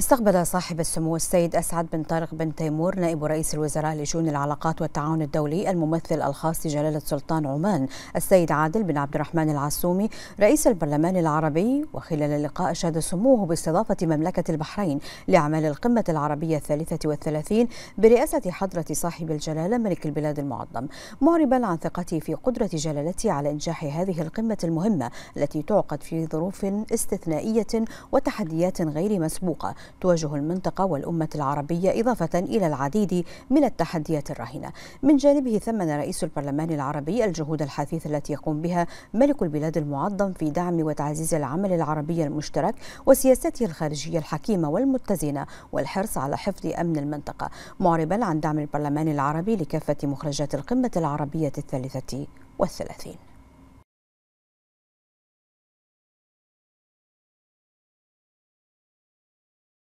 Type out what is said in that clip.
استقبل صاحب السمو السيد أسعد بن طارق بن تيمور نائب رئيس الوزراء لشؤون العلاقات والتعاون الدولي الممثل الخاص لجلالة سلطان عمان السيد عادل بن عبد الرحمن العسومي رئيس البرلمان العربي وخلال اللقاء أشاد سموه باستضافة مملكة البحرين لأعمال القمة العربية الثالثة والثلاثين برئاسة حضرة صاحب الجلالة ملك البلاد المعظم معربا عن ثقته في قدرة جلالته على إنجاح هذه القمة المهمة التي تعقد في ظروف استثنائية وتحديات غير مسبوقة تواجه المنطقة والأمة العربية إضافة إلى العديد من التحديات الراهنة من جانبه ثمن رئيس البرلمان العربي الجهود الحثيثة التي يقوم بها ملك البلاد المعظم في دعم وتعزيز العمل العربي المشترك وسياسته الخارجية الحكيمة والمتزنة والحرص على حفظ أمن المنطقة معربا عن دعم البرلمان العربي لكافة مخرجات القمة العربية الثالثة والثلاثين